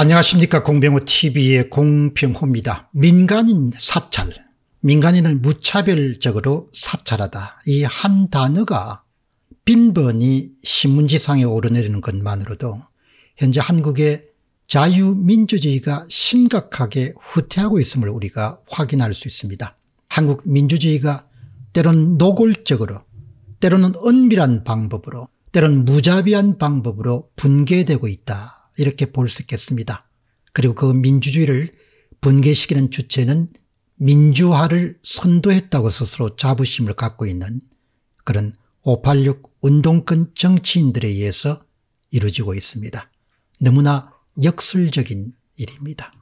안녕하십니까 공병호 tv의 공병호입니다. 민간인 사찰 민간인을 무차별적으로 사찰하다 이 한 단어가 빈번히 신문지상에 오르내리는 것만으로도 현재 한국의 자유민주주의가 심각하게 후퇴하고 있음을 우리가 확인할 수 있습니다. 한국 민주주의가 때론 노골적으로 때로는 은밀한 방법으로 때론 무자비한 방법으로 붕괴되고 있다 이렇게 볼 수 있겠습니다. 그리고 그 민주주의를 분개시키는 주체는 민주화를 선도했다고 스스로 자부심을 갖고 있는 그런 586 운동권 정치인들에 의해서 이루어지고 있습니다. 너무나 역설적인 일입니다.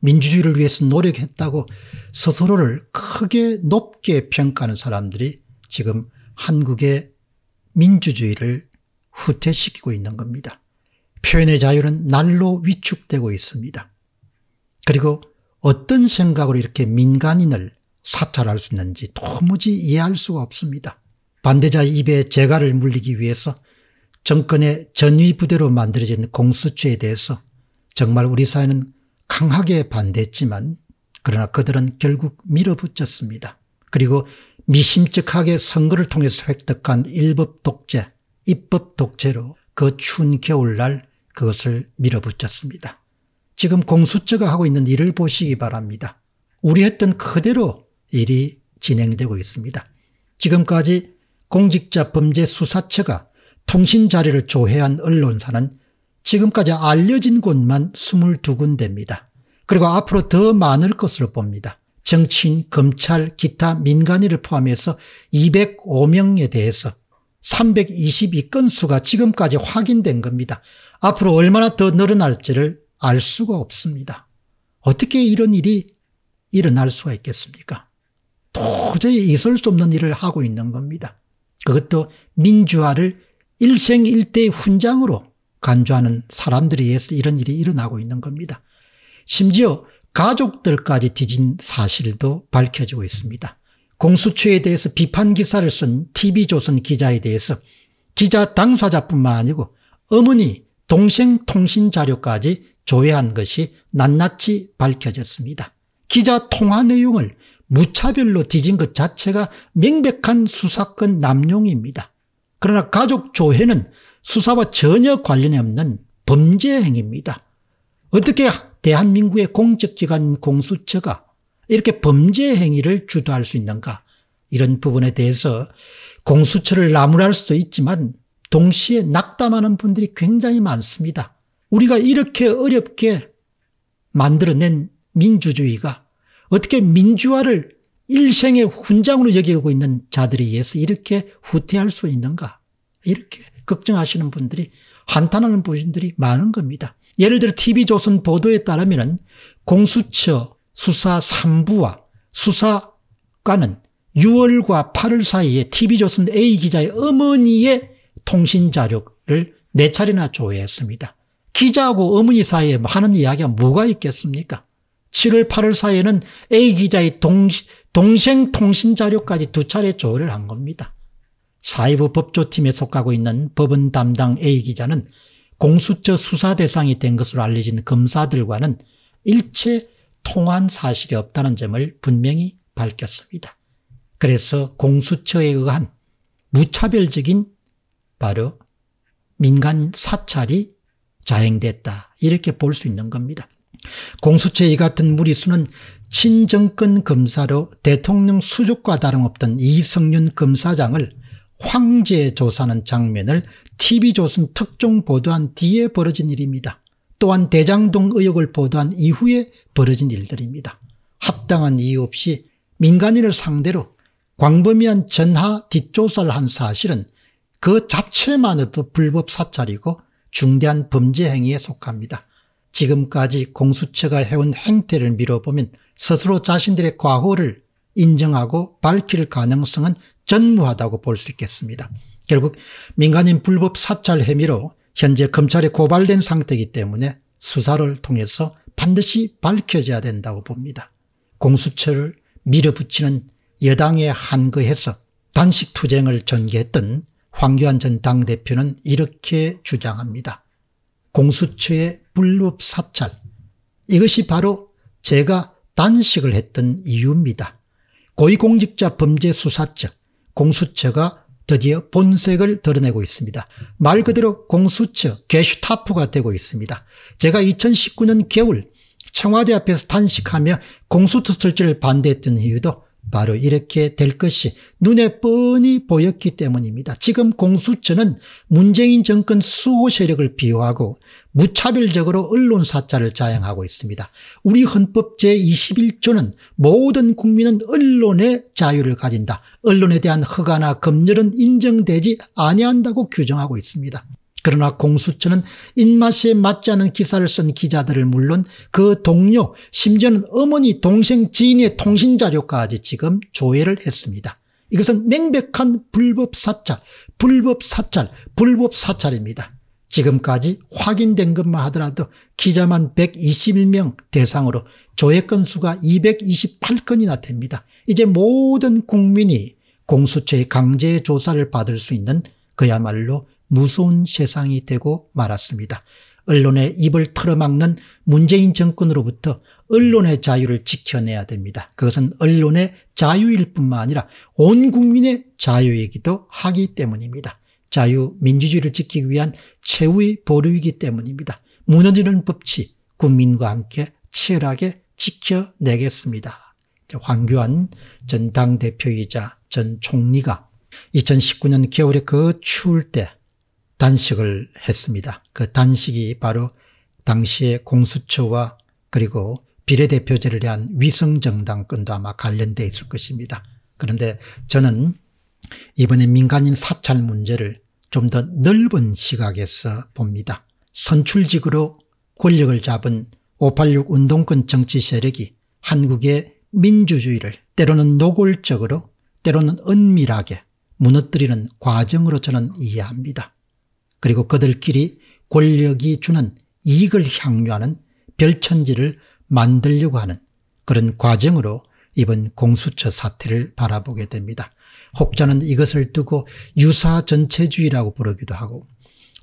민주주의를 위해서 노력했다고 스스로를 크게 높게 평가하는 사람들이 지금 한국의 민주주의를 후퇴시키고 있는 겁니다. 표현의 자유는 날로 위축되고 있습니다. 그리고 어떤 생각으로 이렇게 민간인을 사찰할 수 있는지 도무지 이해할 수가 없습니다. 반대자의 입에 재갈을 물리기 위해서 정권의 전위부대로 만들어진 공수처에 대해서 정말 우리 사회는 강하게 반대했지만 그러나 그들은 결국 밀어붙였습니다. 그리고 미심쩍하게 선거를 통해서 획득한 일법 독재, 입법 독재로 그 추운 겨울날 그것을 밀어붙였습니다. 지금 공수처가 하고 있는 일을 보시기 바랍니다. 우려했던 그대로 일이 진행되고 있습니다. 지금까지 공직자 범죄 수사처가 통신 자료를 조회한 언론사는 지금까지 알려진 곳만 22군데입니다. 그리고 앞으로 더 많을 것으로 봅니다. 정치인, 검찰, 기타 민간인을 포함해서 205명에 대해서 322건수가 지금까지 확인된 겁니다. 앞으로 얼마나 더 늘어날지를 알 수가 없습니다. 어떻게 이런 일이 일어날 수가 있겠습니까? 도저히 있을 수 없는 일을 하고 있는 겁니다. 그것도 민주화를 일생일대의 훈장으로 간주하는 사람들에 의해서 이런 일이 일어나고 있는 겁니다. 심지어 가족들까지 뒤진 사실도 밝혀지고 있습니다. 공수처에 대해서 비판 기사를 쓴 TV조선 기자에 대해서 기자 당사자뿐만 아니고 어머니, 동생 통신 자료까지 조회한 것이 낱낱이 밝혀졌습니다. 기자 통화 내용을 무차별로 뒤진 것 자체가 명백한 수사권 남용입니다. 그러나 가족 조회는 수사와 전혀 관련이 없는 범죄 행위입니다. 어떻게 대한민국의 공적기관 공수처가 이렇게 범죄 행위를 주도할 수 있는가 이런 부분에 대해서 공수처를 나무랄 수도 있지만 동시에 낙담하는 분들이 굉장히 많습니다. 우리가 이렇게 어렵게 만들어낸 민주주의가 어떻게 민주화를 일생의 훈장으로 여기고 있는 자들에 의해서 이렇게 후퇴할 수 있는가 이렇게 걱정하시는 분들이 한탄하는 분들이 많은 겁니다. 예를 들어 TV조선 보도에 따르면 공수처 수사 3부와 수사과는 6월과 8월 사이에 TV조선 A기자의 어머니의 통신 자료를 네 차례나 조회했습니다. 기자하고 어머니 사이에 하는 이야기가 뭐가 있겠습니까? 7월, 8월 사이에는 A 기자의 동, 동생 통신 자료까지 두 차례 조회를 한 겁니다. 사이버 법조팀에 속하고 있는 법원 담당 A 기자는 공수처 수사 대상이 된 것으로 알려진 검사들과는 일체 통한 사실이 없다는 점을 분명히 밝혔습니다. 그래서 공수처에 의한 무차별적인 바로 민간인 사찰이 자행됐다. 이렇게 볼 수 있는 겁니다. 공수처 이 같은 무리수는 친정권 검사로 대통령 수족과 다름없던 이성윤 검사장을 황제 조사하는 장면을 TV조선 특종 보도한 뒤에 벌어진 일입니다. 또한 대장동 의혹을 보도한 이후에 벌어진 일들입니다. 합당한 이유 없이 민간인을 상대로 광범위한 전하 뒷조사를 한 사실은 그 자체만으로도 불법 사찰이고 중대한 범죄 행위에 속합니다. 지금까지 공수처가 해온 행태를 미뤄보면 스스로 자신들의 과오를 인정하고 밝힐 가능성은 전무하다고 볼 수 있겠습니다. 결국 민간인 불법 사찰 혐의로 현재 검찰에 고발된 상태이기 때문에 수사를 통해서 반드시 밝혀져야 된다고 봅니다. 공수처를 밀어붙이는 여당의 한거에서 단식 투쟁을 전개했던 황교안 전 당대표는 이렇게 주장합니다. 공수처의 불법 사찰. 이것이 바로 제가 단식을 했던 이유입니다. 고위공직자 범죄수사처, 공수처가 드디어 본색을 드러내고 있습니다. 말 그대로 공수처, 게슈타프가 되고 있습니다. 제가 2019년 겨울 청와대 앞에서 단식하며 공수처 설치를 반대했던 이유도 바로 이렇게 될 것이 눈에 뻔히 보였기 때문입니다. 지금 공수처는 문재인 정권 수호 세력을 비호하고 무차별적으로 언론 사찰을 자행하고 있습니다. 우리 헌법 제21조는 모든 국민은 언론의 자유를 가진다. 언론에 대한 허가나 검열은 인정되지 아니한다고 규정하고 있습니다. 그러나 공수처는 입맛에 맞지 않은 기사를 쓴 기자들을 물론 그 동료 심지어는 어머니 동생 지인의 통신자료까지 지금 조회를 했습니다. 이것은 맹백한 불법 사찰 불법 사찰 불법 사찰입니다. 지금까지 확인된 것만 하더라도 기자만 121명 대상으로 조회 건수가 228건이나 됩니다. 이제 모든 국민이 공수처의 강제 조사를 받을 수 있는 그야말로 무서운 세상이 되고 말았습니다. 언론의 입을 털어막는 문재인 정권으로부터 언론의 자유를 지켜내야 됩니다. 그것은 언론의 자유일 뿐만 아니라 온 국민의 자유이기도 하기 때문입니다. 자유, 민주주의를 지키기 위한 최후의 보루이기 때문입니다. 무너지는 법치, 국민과 함께 치열하게 지켜내겠습니다. 황교안 전 당대표이자 전 총리가 2019년 겨울에 그 추울 때 단식을 했습니다. 그 단식이 바로 당시의 공수처와 그리고 비례대표제를 위한 위성정당권도 아마 관련돼 있을 것입니다. 그런데 저는 이번에 민간인 사찰 문제를 좀 더 넓은 시각에서 봅니다. 선출직으로 권력을 잡은 586 운동권 정치 세력이 한국의 민주주의를 때로는 노골적으로 때로는 은밀하게 무너뜨리는 과정으로 저는 이해합니다. 그리고 그들끼리 권력이 주는 이익을 향유하는 별천지를 만들려고 하는 그런 과정으로 이번 공수처 사태를 바라보게 됩니다. 혹자는 이것을 두고 유사 전체주의라고 부르기도 하고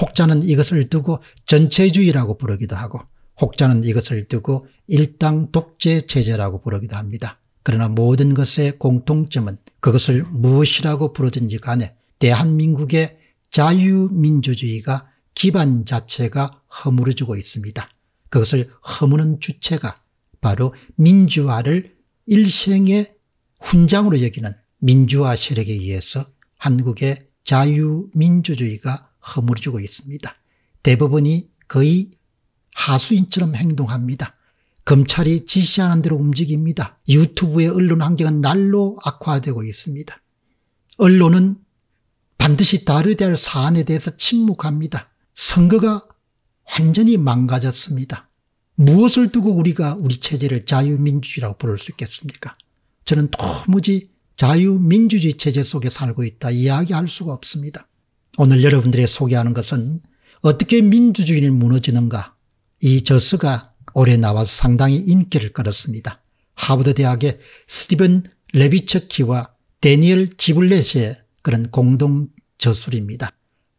혹자는 이것을 두고 전체주의라고 부르기도 하고 혹자는 이것을 두고 일당 독재 체제라고 부르기도 합니다. 그러나 모든 것의 공통점은 그것을 무엇이라고 부르든지 간에 대한민국의 자유민주주의가 기반 자체가 허물어지고 있습니다. 그것을 허무는 주체가 바로 민주화를 일생의 훈장으로 여기는 민주화 세력에 의해서 한국의 자유민주주의가 허물어지고 있습니다. 대법원이 거의 하수인처럼 행동합니다. 검찰이 지시하는 대로 움직입니다. 유튜브의 언론 환경은 날로 악화되고 있습니다. 언론은 반드시 다뤄야 할 사안에 대해서 침묵합니다. 선거가 완전히 망가졌습니다. 무엇을 두고 우리가 우리 체제를 자유민주주의라고 부를 수 있겠습니까? 저는 도무지 자유민주주의 체제 속에 살고 있다 이야기할 수가 없습니다. 오늘 여러분들의 소개하는 것은 어떻게 민주주의는 무너지는가 이 저서가 올해 나와서 상당히 인기를 끌었습니다. 하버드 대학의 스티븐 레비처키와 데니엘 지블렛의 그런 공동 저술입니다.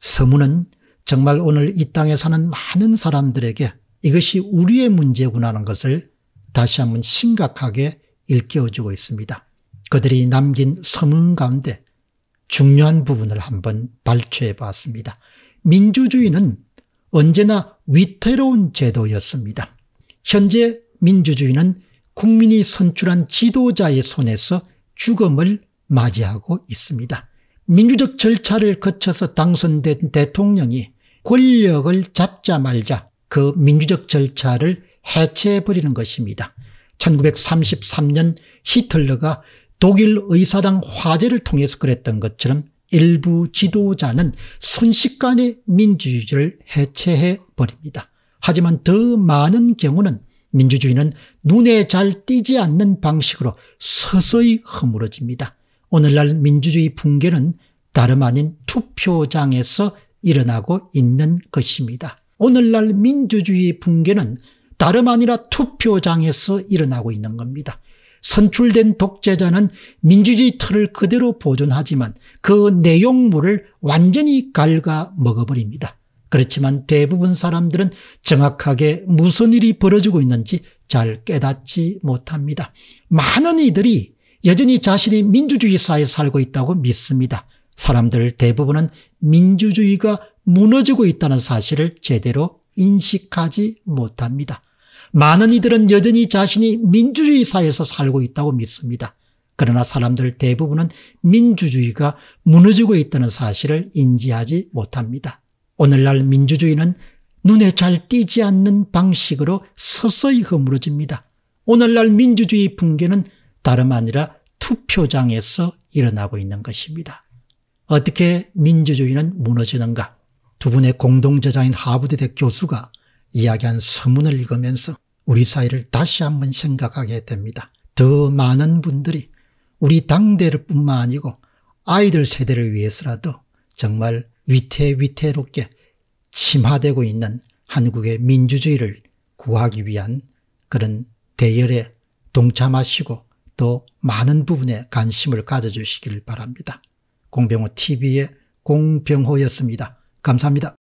서문은 정말 오늘 이 땅에 사는 많은 사람들에게 이것이 우리의 문제구나는 것을 다시 한번 심각하게 일깨워주고 있습니다. 그들이 남긴 서문 가운데 중요한 부분을 한번 발췌해 봤습니다. 민주주의는 언제나 위태로운 제도였습니다. 현재 민주주의는 국민이 선출한 지도자의 손에서 죽음을 맞이하고 있습니다. 민주적 절차를 거쳐서 당선된 대통령이 권력을 잡자 말자 그 민주적 절차를 해체해버리는 것입니다. 1933년 히틀러가 독일 의사당 화재를 통해서 그랬던 것처럼 일부 지도자는 순식간에 민주주의를 해체해 버립니다. 하지만 더 많은 경우는 민주주의는 눈에 잘 띄지 않는 방식으로 서서히 허물어집니다. 오늘날 민주주의 붕괴는 다름 아닌 투표장에서 일어나고 있는 것입니다. 오늘날 민주주의 붕괴는 다름 아니라 투표장에서 일어나고 있는 겁니다. 선출된 독재자는 민주주의 틀을 그대로 보존하지만 그 내용물을 완전히 갉아 먹어버립니다. 그렇지만 대부분 사람들은 정확하게 무슨 일이 벌어지고 있는지 잘 깨닫지 못합니다. 많은 이들이 여전히 자신이 민주주의 사회에 살고 있다고 믿습니다. 사람들 대부분은 민주주의가 무너지고 있다는 사실을 제대로 인식하지 못합니다. 많은 이들은 여전히 자신이 민주주의 사회에서 살고 있다고 믿습니다. 그러나 사람들 대부분은 민주주의가 무너지고 있다는 사실을 인지하지 못합니다. 오늘날 민주주의는 눈에 잘 띄지 않는 방식으로 서서히 허물어집니다. 오늘날 민주주의 붕괴는 다름 아니라 투표장에서 일어나고 있는 것입니다. 어떻게 민주주의는 무너지는가? 두 분의 공동 저자인 하버드 대 교수가 이야기한 서문을 읽으면서 우리 사회를 다시 한번 생각하게 됩니다. 더 많은 분들이 우리 당대를 뿐만 아니고 아이들 세대를 위해서라도 정말 위태위태롭게 심화되고 있는 한국의 민주주의를 구하기 위한 그런 대열에 동참하시고 또 많은 부분에 관심을 가져주시기를 바랍니다. 공병호 TV의 공병호였습니다. 감사합니다.